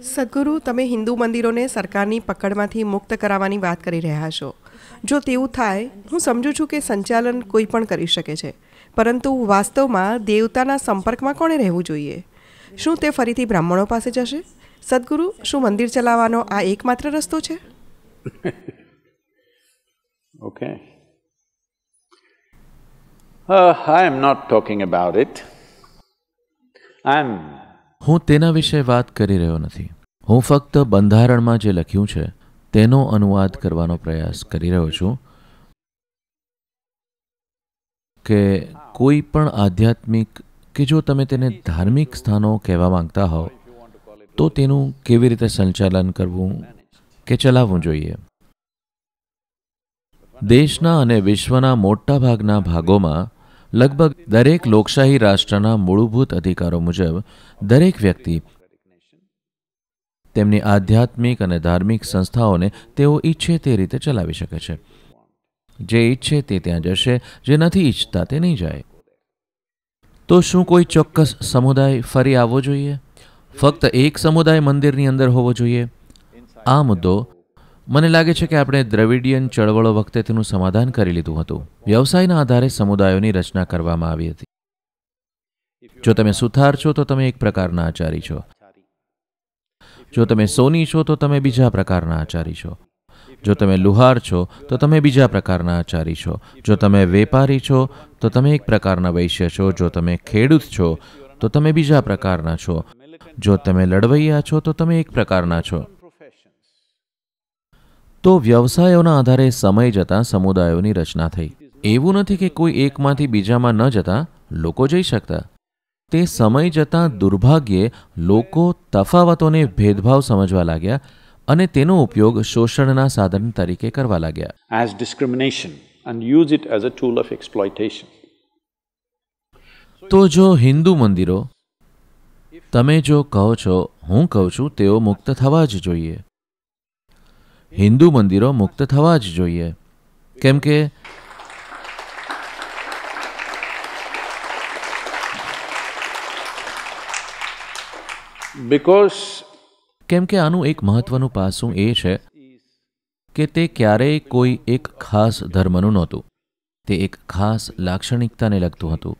સદગુરુ તમે હિન્દુ મંદિરોને સરકારની પકડમાંથી મુક્ત કરાવવાની વાત કરી રહ્યા છો જો તેવું થાય હું સમજુ છું કે સંચાલન કોઈ પણ કરી શકે છે પરંતુ વાસ્તવમાં દેવતાના સંપર્કમાં કોણે રહેવું જોઈએ શું તે ફરીથી બ્રાહ્મણો પાસે જશે સદગુરુ શું મંદિર ચલાવવાનો આ એકમાત્ર રસ્તો છે okay I am not talking about it I am હું તેના વિશે વાત કરી રહ્યો નથી હું ફક્ત બંધારણમાં જે લખ્યું છે તેનો અનુવાદ કરવાનો પ્રયાસ કરી રહ્યો છું કે કોઈ પણ આધ્યાત્મિક કે જો તમે તેને ધાર્મિક સ્થાનો કહેવા માંગતા હો તો તેનું કેવી રીતે સંચાલન કરવું કે ચલાવવું જોઈએ દેશના અને વિશ્વના મોટાભાગના ભાગોમાં લગભગ દરેક લોકશાહી રાષ્ટ્રના મૂળભૂત અધિકારો મુજબ દરેક વ્યક્તિ તેમની આધ્યાત્મિક અને ધાર્મિક સંસ્થાઓને તેઓ ઈચ્છે તે રીતે ચલાવી શકે છે જે ઈચ્છે તે ત્યાં જશે જે નથી ઈચ્છતા તે નહીં જાય તો શું કોઈ ચોક્કસ સમુદાય ફરી આવવો જોઈએ ફક્ત એક સમુદાય મંદિરની અંદર હોવો જોઈએ આ મુદ્દો મને લાગે છે કે આપણે દ્રવિડિયન ચળવળો વખતે તેનું સમાધાન કરી લીધું હતું વ્યવસાયના આધારે સમુદાયોની રચના કરવામાં આવી હતી જો તમે સુથાર છો તો તમે એક પ્રકારના આચારી છો જો તમે સોની છો તો તમે બીજા પ્રકારના આચારી છો જો તમે લુહાર છો તો તમે બીજા પ્રકારના આચારી છો જો તમે વેપારી છો તો તમે એક પ્રકારના વૈશ્ય છો જો તમે ખેડૂત છો તો તમે બીજા પ્રકારના છો જો તમે લડવૈયા છો તો તમે એક પ્રકારના છો તો વ્યવસાયોના આધારે સમય જતાં સમુદાયોની રચના થઈ એવું નથી કે કોઈ એકમાંથી બીજામાં ન જતાં લોકો જઈ શકતા તે સમય જતાં દુર્ભાગ્યે લોકો તફાવતોને ભેદભાવ સમજવા લાગ્યા અને તેનો ઉપયોગ શોષણના સાધન તરીકે કરવા લાગ્યા as discrimination and use it as a tool of exploitation તો જો હિન્દુ મંદિરો તમે જો કહો છો હું કહું છું તેઓ મુક્ત થવા જ જોઈએ હિન્દુ મંદિરો મુક્ત થવા જ જોઈએ કેમ કે બિકોઝ કેમ કે આનું એક મહત્વનું પાસું એ છે કે તે ક્યારેય કોઈ એક ખાસ ધર્મનું નહોતું તે એક ખાસ લાક્ષણિકતાને લગતું હતું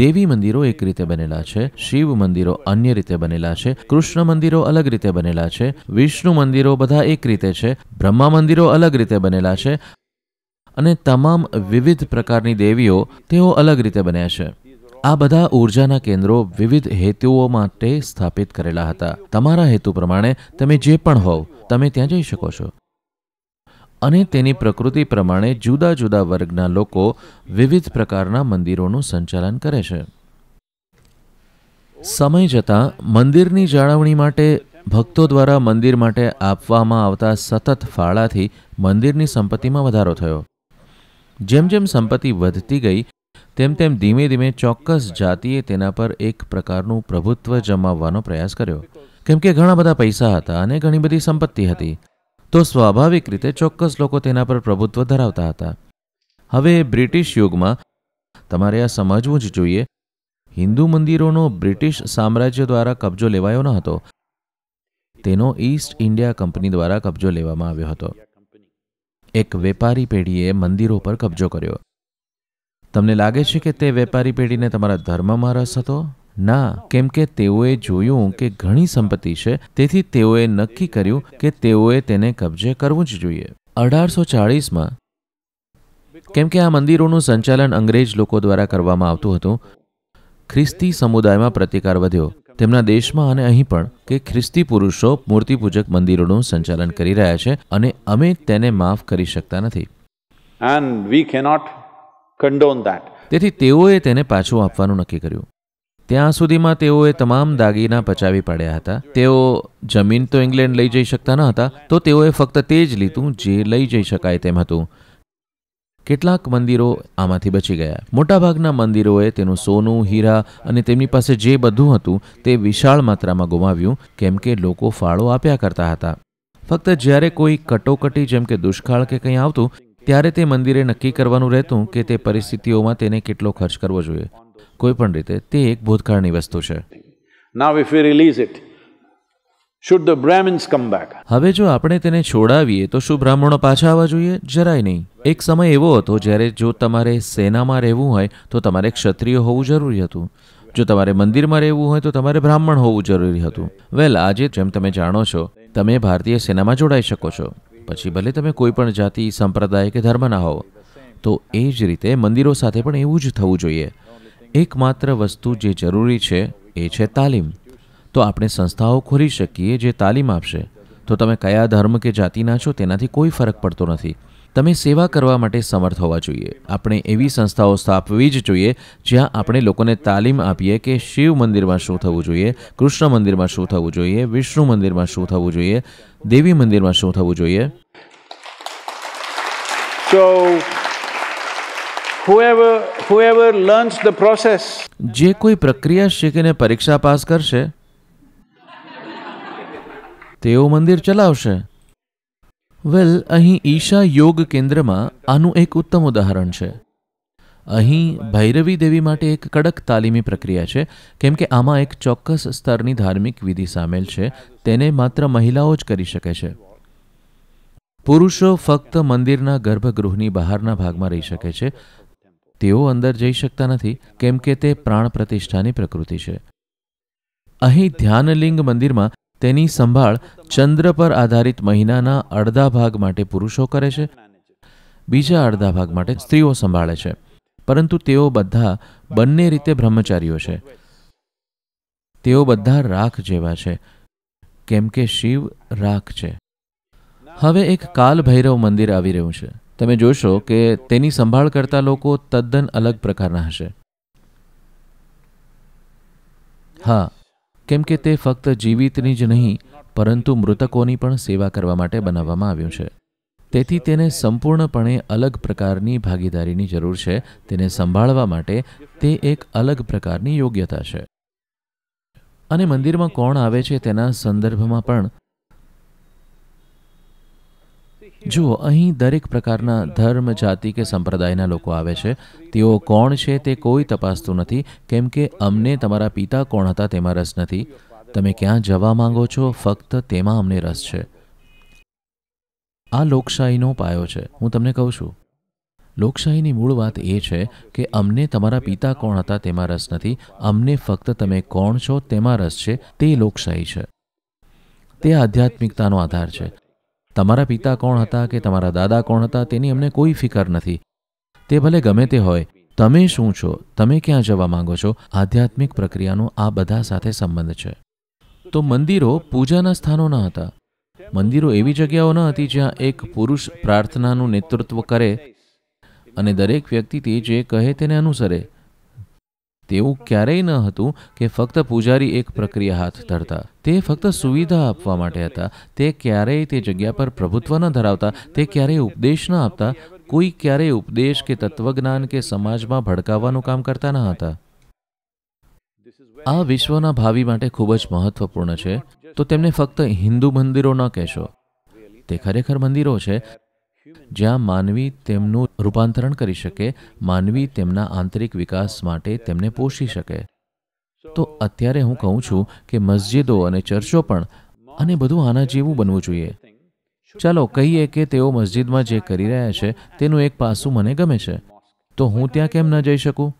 દેવી મંદિરો એક રીતે બનેલા છે શિવ મંદિરો અન્ય રીતે બનેલા છે કૃષ્ણ મંદિરો અલગ રીતે બનેલા છે વિષ્ણુ મંદિરો બધા એક રીતે છે બ્રહ્મા મંદિરો અલગ રીતે બનેલા છે અને તમામ વિવિધ પ્રકારની દેવીઓ તેઓ અલગ રીતે બન્યા છે આ બધા ઉર્જાના કેન્દ્રો વિવિધ હેતુઓ માટે સ્થાપિત કરેલા હતા તમારા હેતુ પ્રમાણે તમે જે પણ હોવ તમે ત્યાં જઈ શકો છો અને તેની પ્રકૃતિ પ્રમાણે જુદા જુદા વર્ગના લોકો વિવિધ પ્રકારના મંદિરોનું સંચાલન કરે છે સમય જતાં મંદિરની જાળવણી માટે ભક્તો દ્વારા મંદિર માટે આપવામાં આવતા સતત ફાળાથી મંદિરની સંપત્તિમાં વધારો થયો જેમ જેમ સંપત્તિ વધતી ગઈ તેમ તેમ ધીમે ધીમે ચોક્કસ જાતિએ તેના પર એક પ્રકારનું પ્રભુત્વ જમાવવાનો પ્રયાસ કર્યો કેમ કે ઘણા બધા પૈસા હતા અને ઘણી બધી સંપત્તિ હતી તો સ્વાભાવિક રીતે ચોક્કસ લોકો તેના પર પ્રભુત્વ ધરાવતા હતા હવે બ્રિટિશ યુગમાં તમારે આ સમજવું જ જોઈએ હિન્દુ મંદિરોનો બ્રિટિશ સામ્રાજ્ય દ્વારા કબજો લેવાયો ન હતો તેનો ઈસ્ટ ઇન્ડિયા કંપની દ્વારા કબજો લેવામાં આવ્યો હતો એક વેપારી પેઢીએ મંદિરો પર કબજો કર્યો તમને લાગે છે કે તે વેપારી પેઢીને તમારા ધર્મમાં રસ હતો ના કેમ કે તેઓએ જોયું કે ઘણી સંપત્તિ છે તેથી તેઓએ નક્કી કર્યું કે તેઓએ તેને કબજે કરવું જ જોઈએ અઢારસો ચાળીસમાં કેમ કે આ મંદિરોનું સંચાલન અંગ્રેજ લોકો દ્વારા કરવામાં આવતું હતું ખ્રિસ્તી સમુદાયમાં પ્રતિકાર વધ્યો તેમના દેશમાં અને અહીં પણ કે ખ્રિસ્તી પુરુષો મૂર્તિપૂજક મંદિરોનું સંચાલન કરી રહ્યા છે અને અમે તેને માફ કરી શકતા નથી એન્ડ વી કેનોટ કન્ડોન તેથી તેઓએ તેને પાછું આપવાનું નક્કી કર્યું ત્યાં સુધીમાં તેઓએ તમામ દાગીના પચાવી પાડ્યા હતા તેઓ જમીન તો ઇંગ્લેન્ડ લઈ જઈ શકતા ન હતા તો તેઓએ ફક્ત તે જ લીધું જે લઈ જઈ શકાય તેમ હતું કેટલાક મંદિરો આમાંથી બચી ગયા મોટાભાગના મંદિરોએ તેનું સોનું હીરા અને તેમની પાસે જે બધું હતું તે વિશાળ માત્રામાં ગુમાવ્યું કેમ કે લોકો ફાળો આપ્યા કરતા હતા ફક્ત જ્યારે કોઈ કટોકટી જેમ કે દુષ્કાળ કે કંઈ આવતું ત્યારે તે મંદિરે નક્કી કરવાનું રહેતું કે તે પરિસ્થિતિઓમાં તેને કેટલો ખર્ચ કરવો જોઈએ કોઈ પણ રીતે તે એક ભૂતકાળની વસ્તુ છે now if we release it should the Brahmins come back હવે જો આપણે તેને છોડાવીએ તો શું બ્રાહ્મણો પાછા આવવા જોઈએ જરાય નહીં એક સમય એવો હતો જ્યારે જો તમારે સેનામાં રહેવું હોય તો તમારે ક્ષત્રિય હોવું જરૂરી હતું જો તમારે મંદિરમાં રહેવું હોય તો તમારે બ્રાહ્મણ હોવું જરૂરી હતું વેલ આજે જેમ તમે જાણો છો તમે ભારતીય સેનામાં જોડાઈ શકો છો પછી ભલે તમે કોઈ પણ જાતિ સંપ્રદાય કે ધર્મના હોવ તો એ જ રીતે મંદિરો સાથે પણ એવું જ થવું જોઈએ એકમાત્ર વસ્તુ જે જરૂરી છે એ છે તાલીમ તો આપણે સંસ્થાઓ ખોલી શકીએ જે તાલીમ આપશે તો તમે કયા ધર્મ કે જાતિના છો તેનાથી કોઈ ફરક પડતો નથી તમે સેવા કરવા માટે સમર્થ હોવા જોઈએ આપણે એવી સંસ્થાઓ સ્થાપવી જ જોઈએ જ્યાં આપણે લોકોને તાલીમ આપીએ કે શિવ મંદિરમાં શું થવું જોઈએ કૃષ્ણ મંદિરમાં શું થવું જોઈએ વિષ્ણુ મંદિરમાં શું થવું જોઈએ દેવી મંદિરમાં શું થવું જોઈએ So જે કોઈ પ્રક્રિયા શીખીને પરીક્ષા પાસ કરશે તેઓ મંદિર ચલાવશે વેલ અહીં ઈશા યોગ કેન્દ્રમાં આનું એક ઉત્તમ ઉદાહરણ છે અહીં ભૈરવી દેવી માટે એક કડક તાલીમી પ્રક્રિયા છે કેમ કે આમાં એક ચોક્કસ સ્તરની ધાર્મિક વિધિ સામેલ છે તેને માત્ર મહિલાઓ જ કરી શકે છે પુરુષો ફક્ત મંદિરના ગર્ભગૃહની બહારના ભાગમાં રહી શકે છે તેઓ અંદર જઈ શકતા નથી કેમ કે તે પ્રાણ પ્રતિષ્ઠાની પ્રકૃતિ છે અહીં ધ્યાનલિંગ મંદિરમાં તેની સંભાળ ચંદ્ર પર આધારિત મહિનાના અડધા ભાગ માટે પુરુષો કરે છે બીજા અડધા ભાગ માટે સ્ત્રીઓ સંભાળે છે પરંતુ તેઓ બધા બંને રીતે બ્રહ્મચારીઓ છે તેઓ બધા રાખ જેવા છે કેમ કે શિવ રાખ છે હવે એક કાલ ભૈરવ મંદિર આવી રહ્યું છે તમે જોશો કે તેની સંભાળ કરતા લોકો તદ્દન અલગ પ્રકારના હશે હા કેમ કે તે ફક્ત જીવિતની જ નહીં પરંતુ મૃતકોની પણ સેવા કરવા માટે બનાવવામાં આવ્યું છે તેથી તેને સંપૂર્ણપણે અલગ પ્રકારની ભાગીદારીની જરૂર છે તેને સંભાળવા માટે તે એક અલગ પ્રકારની યોગ્યતા છે અને મંદિરમાં કોણ આવે છે તેના સંદર્ભમાં પણ જુઓ અહીં દરેક પ્રકારના ધર્મ જાતિ કે સંપ્રદાયના લોકો આવે છે તેઓ કોણ છે તે કોઈ તપાસતું નથી કેમ કે અમને તમારા પિતા કોણ હતા તેમાં રસ નથી તમે ક્યાં જવા માંગો છો ફક્ત તેમાં અમને રસ છે આ લોકશાહીનો પાયો છે હું તમને કહું છું લોકશાહીની મૂળ વાત એ છે કે અમને તમારા પિતા કોણ હતા તેમાં રસ નથી અમને ફક્ત તમે કોણ છો તેમાં રસ છે તે લોકશાહી છે તે આધ્યાત્મિકતાનો આધાર છે તમારા પિતા કોણ હતા કે તમારા દાદા કોણ હતા તેની અમને કોઈ ફિકર નથી તે ભલે ગમે તે હોય તમે શું છો તમે ક્યાં જવા માંગો છો આધ્યાત્મિક પ્રક્રિયાનો આ બધા સાથે સંબંધ છે તો મંદિરો પૂજાના સ્થાનો ન હતા મંદિરો એવી જગ્યાઓ ન હતી જ્યાં એક પુરુષ પ્રાર્થનાનું નેતૃત્વ કરે અને દરેક વ્યક્તિ તે જે કહે તેને અનુસરે તેવું ક્યારેય ન હતું કે ફક્ત પૂજારી એક પ્રક્રિયા હાથ ધરતા તે ફક્ત સુવિધા આપવા માટે હતા તે ક્યારેય તે જગ્યા પર પ્રભુત્વ ન ધરાવતા તે ક્યારેય ઉપદેશ ન આપતા કોઈ ક્યારેય ઉપદેશ કે તત્વજ્ઞાન કે સમાજમાં ભડકાવવાનું કામ કરતા ન હતા આ વિશ્વના ભાવિ માટે ખૂબ જ મહત્વપૂર્ણ છે તો તેમને ફક્ત હિન્દુ મંદિરો ન કહેશો તે ખરેખર મંદિરો છે જ્યાં માનવી તેમનું રૂપાંતરણ કરી શકે માનવી તેમના આંતરિક વિકાસ માટે તેમને પોષી શકે તો અત્યારે હું કહું છું કે મસ્જિદો અને ચર્ચો પણ અને બધું આના જેવું બનવું જોઈએ ચાલો કહીએ કે તેઓ મસ્જિદમાં જે કરી રહ્યા છે તેનું એક પાસું મને ગમે છે તો હું ત્યાં કેમ ન જઈ શકું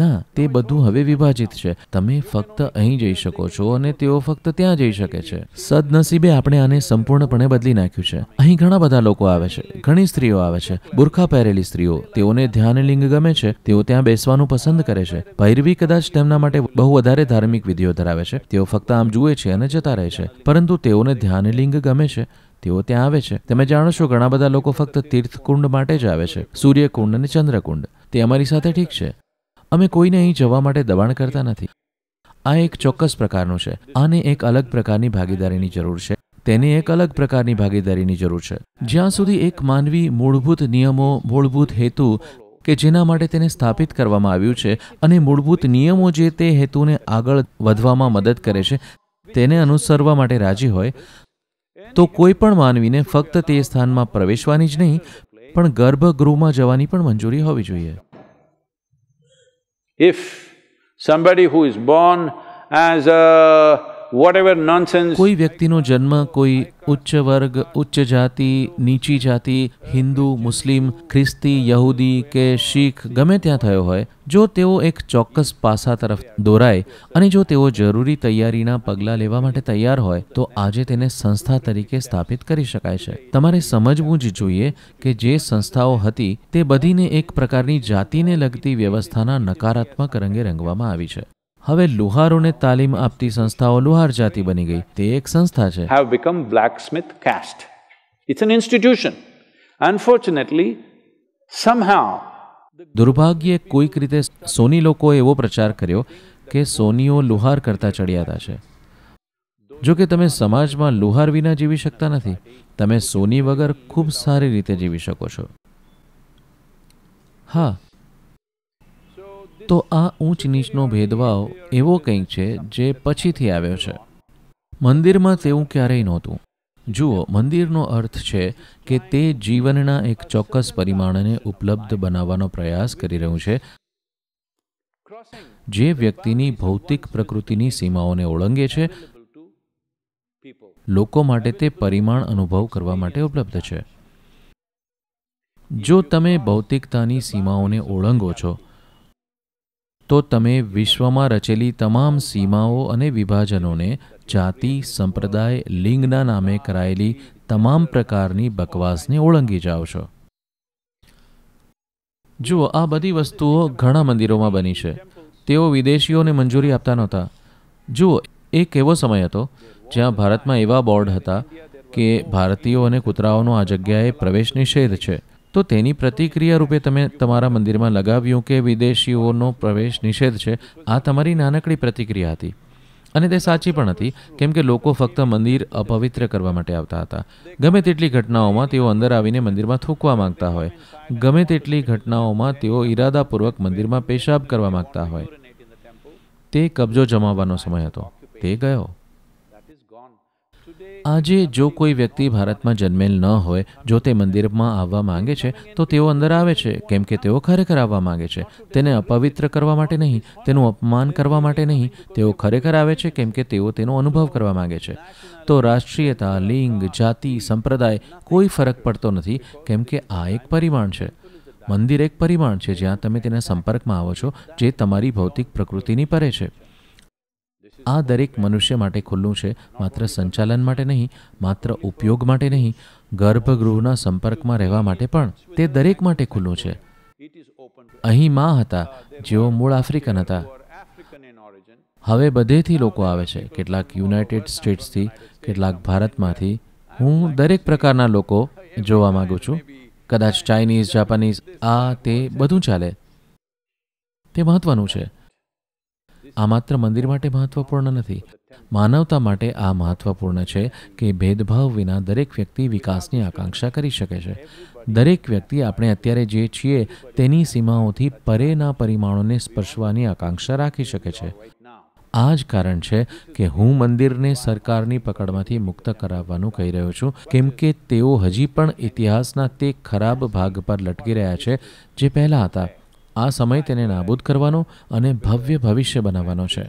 ના તે બધું હવે વિભાજિત છે તમે ફક્ત અહીં જઈ શકો છો અને તેઓ ફક્ત ત્યાં જઈ શકે છે સદનસીબે આપણે આને સંપૂર્ણપણે બદલી નાખ્યું છે અહીં ઘણા બધા લોકો આવે છે ઘણી સ્ત્રીઓ આવે છે બુરખા પહેરેલી સ્ત્રીઓ તેઓને ધ્યાન લિંગ ગમે છે તેઓ ત્યાં બેસવાનું પસંદ કરે છે ભૈરવી કદાચ તેમના માટે બહુ વધારે ધાર્મિક વિધિઓ ધરાવે છે તેઓ ફક્ત આમ જુએ છે અને જતા રહે છે પરંતુ તેઓને ધ્યાન લિંગ ગમે છે તેઓ ત્યાં આવે છે તમે જાણો છો ઘણા બધા લોકો ફક્ત તીર્થકુંડ માટે જ આવે છે સૂર્યકુંડ અને ચંદ્રકુંડ તે અમારી સાથે ઠીક છે અમે કોઈને અહીં જવા માટે દબાણ કરતા નથી આ એક ચોક્કસ પ્રકારનું છે આને એક અલગ પ્રકારની ભાગીદારીની જરૂર છે તેને એક અલગ પ્રકારની ભાગીદારીની જરૂર છે જ્યાં સુધી એક માનવી મૂળભૂત નિયમો મૂળભૂત હેતુ કે જેના માટે તેને સ્થાપિત કરવામાં આવ્યું છે અને મૂળભૂત નિયમો જે તે હેતુને આગળ વધવામાં મદદ કરે છે તેને અનુસરવા માટે રાજી હોય તો કોઈ પણ માનવીને ફક્ત તે સ્થાનમાં પ્રવેશવાની જ નહીં પણ ગર્ભગૃહમાં જવાની પણ મંજૂરી હોવી જોઈએ If somebody who is born as a કોઈ વ્યક્તિનો જન્મ કોઈ ઉચ્ચ વર્ગ ઉચ્ચ જાતિ નીચી જાતિ હિન્દુ મુસ્લિમ ખ્રિસ્તી યહૂદી કે શીખ ગમે ત્યાં થયો હોય જો તેઓ એક ચોક્કસ પાસા તરફ દોરાય અને જો તેઓ જરૂરી તૈયારીના પગલાં લેવા માટે તૈયાર હોય તો આજે તેને સંસ્થા તરીકે સ્થાપિત કરી શકાય છે તમારે સમજવું જ જોઈએ કે જે સંસ્થાઓ હતી તે બધીને એક પ્રકારની જાતિને લગતી વ્યવસ્થાના નકારાત્મક રંગે રંગવામાં આવી છે હવે લુહારોને તાલીમ આપતી સંસ્થાઓ લુહાર જાતિ બની ગઈ તે એક સંસ્થા છે have become blacksmith caste it's an institution unfortunately somehow દુર્ભાગ્યે કોઈક રીતે સોની લોકોએ એવો પ્રચાર કર્યો કે સોનીઓ લુહાર કરતાં ચડિયાતા છે જો કે તમે સમાજમાં લુહાર વિના જીવી શકતા નથી તમે સોની વગર ખૂબ સારી રીતે જીવી શકો છો હા તો આ ઊંચ નીચનો ભેદભાવ એવો કંઈક છે જે પછીથી આવ્યો છે મંદિરમાં તેવું ક્યારેય નહોતું જુઓ મંદિરનો અર્થ છે કે તે જીવનના એક ચોક્કસ પરિમાણને ઉપલબ્ધ બનાવવાનો પ્રયાસ કરી રહ્યું છે જે વ્યક્તિની ભૌતિક પ્રકૃતિની સીમાઓને ઓળંગે છે લોકો માટે તે પરિમાણ અનુભવ કરવા માટે ઉપલબ્ધ છે જો તમે ભૌતિકતાની સીમાઓને ઓળંગો છો તો તમે વિશ્વમાં રચેલી તમામ સીમાઓ અને વિભાજનોને જાતિ સંપ્રદાય લિંગના નામે કરાયેલી તમામ પ્રકારની બકવાસને ઓળંગી જાઓ છો જુઓ આ બધી વસ્તુઓ ઘણા મંદિરોમાં બની છે તેઓ વિદેશીઓને મંજૂરી આપતા નહોતા જુઓ એક એવો સમય હતો જ્યાં ભારતમાં એવા બોર્ડ હતા કે ભારતીયો અને કૂતરાઓનો આ જગ્યાએ પ્રવેશ નિષેધ છે તો તેની પ્રતિક્રિયા રૂપે તમે તમારા મંદિરમાં લગાવ્યું કે વિદેશીઓનો પ્રવેશ નિષેધ છે આ તમારી નાનકડી પ્રતિક્રિયા હતી અને તે સાચી પણ હતી કેમ કે લોકો ફક્ત મંદિર અપવિત્ર કરવા માટે આવતા હતા ગમે તેટલી ઘટનાઓમાં તેઓ અંદર આવીને મંદિરમાં થૂકવા માંગતા હોય ગમે તેટલી ઘટનાઓમાં તેઓ ઈરાદાપૂર્વક મંદિરમાં પેશાબ કરવા માંગતા હોય તે કબજો જમાવવાનો સમય હતો તે ગયો આજે જો કોઈ વ્યક્તિ ભારતમાં જન્મેલ ન હોય જો તે મંદિરમાં આવવા માંગે છે તો તેઓ અંદર આવે છે કેમ કે તેઓ ખરેખર આવવા માંગે છે તેને અપવિત્ર કરવા માટે નહીં તેનું અપમાન કરવા માટે નહીં તેઓ ખરેખર આવે છે કેમ કે તેઓ તેનો અનુભવ કરવા માંગે છે તો રાષ્ટ્રીયતા લિંગ જાતિ સંપ્રદાય કોઈ ફરક પડતો નથી કેમ કે આ એક પરિમાણ છે મંદિર એક પરિમાણ છે જ્યાં તમે તેના સંપર્કમાં આવો છો જે તમારી ભૌતિક પ્રકૃતિની પરે છે આ દરેક મનુષ્ય માટે ખુલ્લું છે માત્ર સંચાલન માટે નહીં માત્ર ઉપયોગ માટે નહીં ગર્ભગૃહના સંપર્કમાં રહેવા માટે પણ તે દરેક માટે ખુલ્લું છે અહીં માં હતા જેઓ મૂળ આફ્રિકન હતા હવે બધેથી લોકો આવે છે કેટલાક યુનાઇટેડ સ્ટેટ્સથી કેટલાક ભારતમાંથી હું દરેક પ્રકારના લોકો જોવા માગું છું કદાચ ચાઇનીઝ જાપાનીઝ આ તે બધું ચાલે તે મહત્વનું છે આ માત્ર મંદિર માટે મહત્વપૂર્ણ નથી માનવતા માટે આ મહત્વપૂર્ણ છે કે ભેદભાવ વિના દરેક વ્યક્તિ વિકાસની આકાંક્ષા કરી શકે છે દરેક વ્યક્તિ આપણે અત્યારે જે છીએ તેની સીમાઓથી પરેના પરિમાણોને સ્પર્શવાની આકાંક્ષા રાખી શકે છે આ જ કારણ છે કે હું મંદિરને સરકારની પકડમાંથી મુક્ત કરાવવાનું કહી રહ્યો છું કેમ કે તેઓ હજી પણ ઇતિહાસના તે ખરાબ ભાગ પર લટકી રહ્યા છે જે પહેલાં હતા આ સમય તેને નાબૂદ કરવાનો અને ભવ્ય ભવિષ્ય બનાવવાનો છે